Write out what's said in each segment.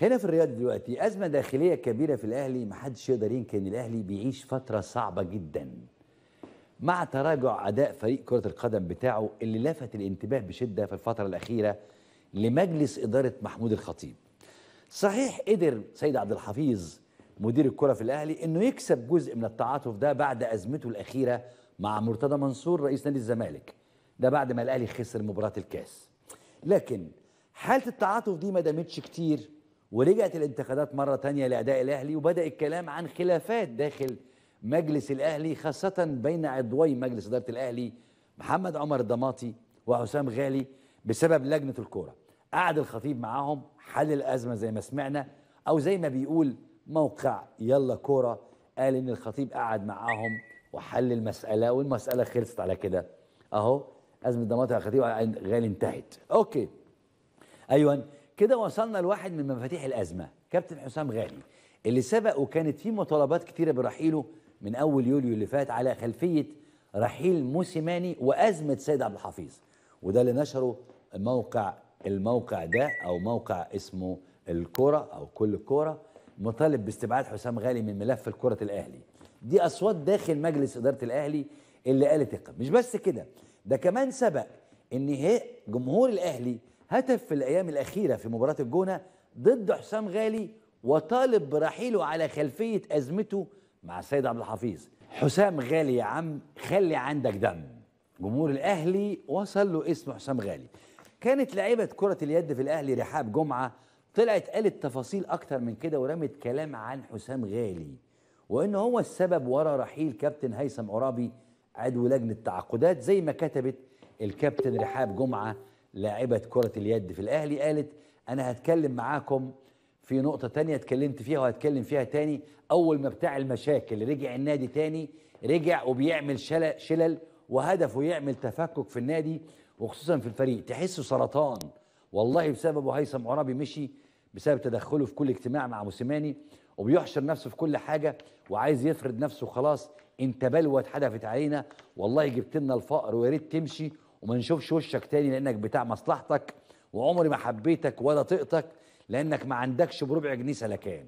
هنا في الرياض دلوقتي أزمة داخلية كبيرة في الأهلي محدش يقدر ينكر إن الأهلي بيعيش فترة صعبة جدا مع تراجع أداء فريق كرة القدم بتاعه اللي لفت الانتباه بشدة في الفترة الأخيرة لمجلس إدارة محمود الخطيب صحيح قدر سيد عبد الحفيظ مدير الكرة في الأهلي إنه يكسب جزء من التعاطف ده بعد أزمته الأخيرة مع مرتضى منصور رئيس نادي الزمالك ده بعد ما الأهلي خسر مباراة الكاس لكن حالة التعاطف دي ما دامتش كتير ورجعت الانتقادات مرة تانية لأداء الأهلي وبدأ الكلام عن خلافات داخل مجلس الأهلي خاصة بين عضوي مجلس إدارة الأهلي محمد عمر الضماطي وحسام غالي بسبب لجنة الكورة قعد الخطيب معاهم حل الأزمة زي ما سمعنا أو زي ما بيقول موقع يلا كورة قال إن الخطيب قعد معاهم وحل المسألة والمسألة خلصت على كده أهو أزمة ضماطي الخطيب غالي انتهت أوكي أيوة كده وصلنا لواحد من مفاتيح الازمه كابتن حسام غالي اللي سبق وكانت فيه مطالبات كتيره برحيله من اول يوليو اللي فات على خلفيه رحيل موسيماني وازمه سيد عبد الحفيظ وده اللي نشره موقع الموقع ده او موقع اسمه الكرة او كل الكرة مطالب باستبعاد حسام غالي من ملف الكرة الاهلي دي اصوات داخل مجلس ادارة الاهلي اللي قالت مش بس كده ده كمان سبق ان هي إيه، جمهور الاهلي هتف في الأيام الأخيرة في مباراة الجونة ضد حسام غالي وطالب برحيله على خلفية أزمته مع السيد عبد الحفيظ حسام غالي يا عم خلي عندك دم جمهور الأهلي وصل له اسم حسام غالي كانت لعيبة كرة اليد في الأهلي رحاب جمعة طلعت قالت تفاصيل أكتر من كده ورمت كلام عن حسام غالي وإن هو السبب وراء رحيل كابتن هيثم عرابي عضو لجنة التعاقدات زي ما كتبت الكابتن رحاب جمعه لاعبة كرة اليد في الأهلي قالت أنا هتكلم معاكم في نقطة تانية اتكلمت فيها وهتكلم فيها تاني أول ما بتاع المشاكل رجع النادي تاني رجع وبيعمل شلل وهدفه يعمل تفكك في النادي وخصوصا في الفريق تحسه سرطان والله بسببه هيثم عرابي مشي بسبب تدخله في كل اجتماع مع موسيماني وبيحشر نفسه في كل حاجة وعايز يفرد نفسه خلاص انت بلوة اتحدفت علينا والله جبت لنا الفقر ويا ريت تمشي وما نشوفش وشك تاني لانك بتاع مصلحتك وعمري ما حبيتك ولا طقتك لانك ما عندكش بربع جنيه سلكان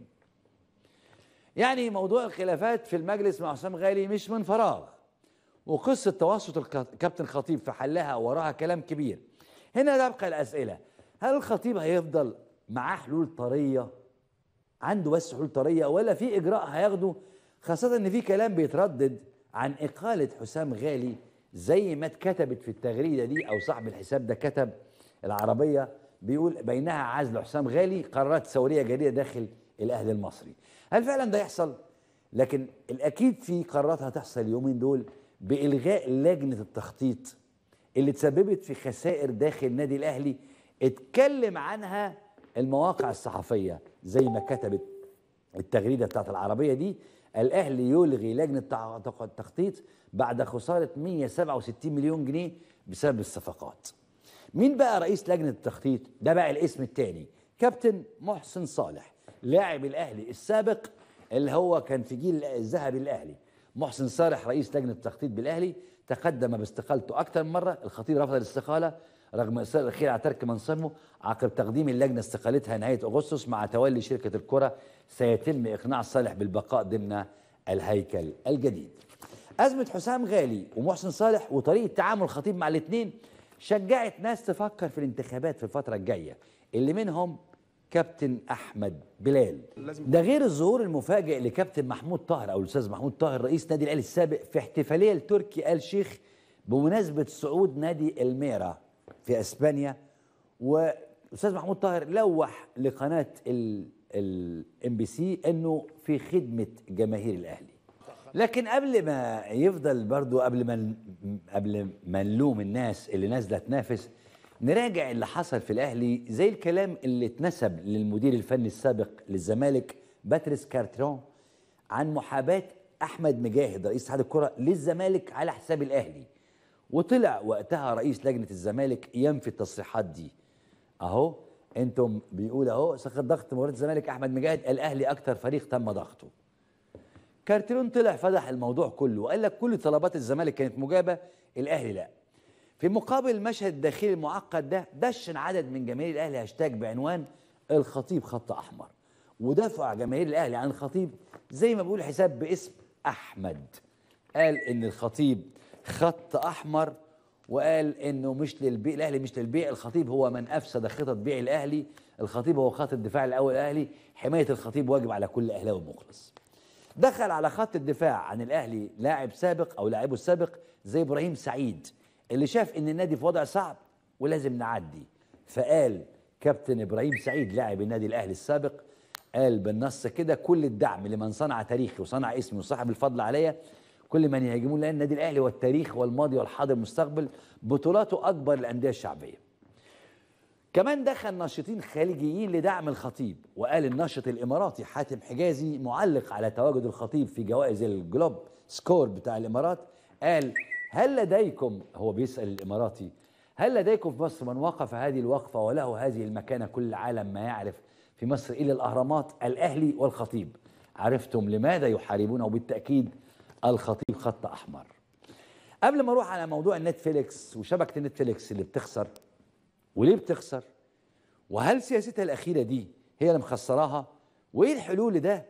يعني موضوع الخلافات في المجلس مع حسام غالي مش من فراغ وقصة توسط الكابتن خطيب في حلها وراها كلام كبير هنا تبقى الأسئلة هل الخطيب هيفضل معاه حلول طرية عنده بس حلول طرية ولا في إجراء هياخده خاصة إن في كلام بيتردد عن إقالة حسام غالي زي ما اتكتبت في التغريده دي او صاحب الحساب ده كتب العربيه بيقول بينها عزل حسام غالي قرارات ثوريه جديده داخل الاهلي المصري هل فعلا ده يحصل لكن الاكيد في قرارات هتحصل اليومين دول بالغاء لجنه التخطيط اللي تسببت في خسائر داخل النادي الاهلي اتكلم عنها المواقع الصحفيه زي ما كتبت التغريده بتاعت العربيه دي الاهلي يلغي لجنه التخطيط بعد خساره 167 مليون جنيه بسبب الصفقات. مين بقى رئيس لجنه التخطيط؟ ده بقى الاسم الثاني كابتن محسن صالح لاعب الاهلي السابق اللي هو كان في جيل الذهبي الاهلي. محسن صالح رئيس لجنه التخطيط بالاهلي تقدم باستقالته اكثر من مره، الخطيب رفض الاستقاله رغم إصرار الاخير على ترك منصبه عقب تقديم اللجنة استقالتها نهاية أغسطس مع تولي شركة الكرة سيتم إقناع صالح بالبقاء ضمن الهيكل الجديد أزمة حسام غالي ومحسن صالح وطريقة تعامل الخطيب مع الاثنين شجعت ناس تفكر في الانتخابات في الفترة الجاية اللي منهم كابتن أحمد بلال ده غير الظهور المفاجئ لكابتن محمود طاهر أو الأستاذ محمود طاهر رئيس نادي الأهلي السابق في احتفالية لتركي آل شيخ بمناسبة صعود نادي الميرا في اسبانيا واستاذ محمود طاهر لوح لقناه الام بي سي انه في خدمه جماهير الاهلي لكن قبل ما يفضل برضو قبل ما قبل ما نلوم الناس اللي نازله تنافس نراجع اللي حصل في الاهلي زي الكلام اللي اتنسب للمدير الفني السابق للزمالك باتريس كارترون عن محاباه احمد مجاهد رئيس اتحاد الكره للزمالك على حساب الاهلي وطلع وقتها رئيس لجنه الزمالك ينفي التصريحات دي اهو انتم بيقول اهو سقط ضغط مباراه الزمالك احمد مجاهد الاهلي اكتر فريق تم ضغطه كارتيرون طلع فتح الموضوع كله وقال لك كل طلبات الزمالك كانت مجابه الاهلي لا في مقابل المشهد الداخلي المعقد ده دشن عدد من جماهير الاهلي هاشتاج بعنوان الخطيب خط احمر ودفع جماهير الاهلي عن الخطيب زي ما بيقول حساب باسم احمد قال ان الخطيب خط احمر وقال انه مش للبيع الاهلي مش للبيع الخطيب هو من افسد خطط بيع الاهلي الخطيب هو خط الدفاع الاول الاهلي حمايه الخطيب واجب على كل اهلاوي مخلص دخل على خط الدفاع عن الاهلي لاعب سابق او لاعبه السابق زي ابراهيم سعيد اللي شاف ان النادي في وضع صعب ولازم نعدي فقال كابتن ابراهيم سعيد لاعب النادي الاهلي السابق قال بالنص كده كل الدعم لمن صنع تاريخي وصنع اسمي وصاحب الفضل عليا كل من يهاجمون لان النادي الاهلي والتاريخ والماضي والحاضر والمستقبل بطولاته اكبر الانديه الشعبيه كمان دخل ناشطين خليجيين لدعم الخطيب وقال الناشط الاماراتي حاتم حجازي معلق على تواجد الخطيب في جوائز الجلوب سكور بتاع الامارات قال هل لديكم هو بيسال الاماراتي هل لديكم في مصر من وقف هذه الوقفه وله هذه المكانه كل العالم ما يعرف في مصر الا الاهرامات الاهلي والخطيب عرفتم لماذا يحاربون وبالتاكيد الخطيب خط احمر قبل ما اروح على موضوع النتفليكس وشبكه النتفليكس اللي بتخسر وليه بتخسر وهل سياستها الاخيره دي هي اللي مخسراها وايه الحلول لده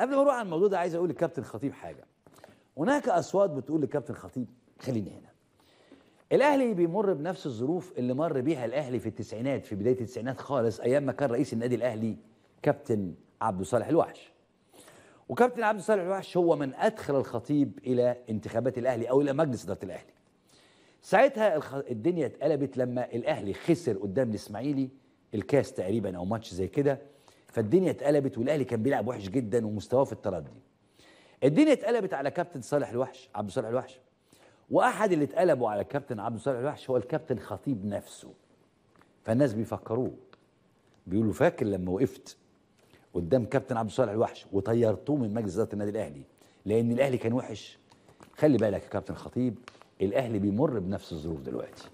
قبل ما اروح على الموضوع ده عايز اقول للكابتن خطيب حاجه هناك اصوات بتقول للكابتن خطيب خليني هنا الاهلي بيمر بنفس الظروف اللي مر بيها الاهلي في التسعينات في بدايه التسعينات خالص ايام ما كان رئيس النادي الاهلي كابتن عبد الصالح الوحش وكابتن عبد الصالح الوحش هو من ادخل الخطيب الى انتخابات الاهلي او الى مجلس اداره الاهلي ساعتها الدنيا اتقلبت لما الاهلي خسر قدام الاسماعيلي الكاس تقريبا او ماتش زي كده فالدنيا اتقلبت والاهلي كان بيلعب وحش جدا ومستواه في التردي الدنيا اتقلبت على كابتن صالح الوحش عبد الصالح الوحش واحد اللي اتقلبوا على كابتن عبد الصالح الوحش هو الكابتن خطيب نفسه فالناس بيفكروه بيقولوا فاكر لما وقفت قدام كابتن عبد الصالح الوحش وطيرتوه من مجلس اداره النادي الاهلي لان الاهلي كان وحش خلي بالك يا كابتن خطيب الاهلي بيمر بنفس الظروف دلوقتي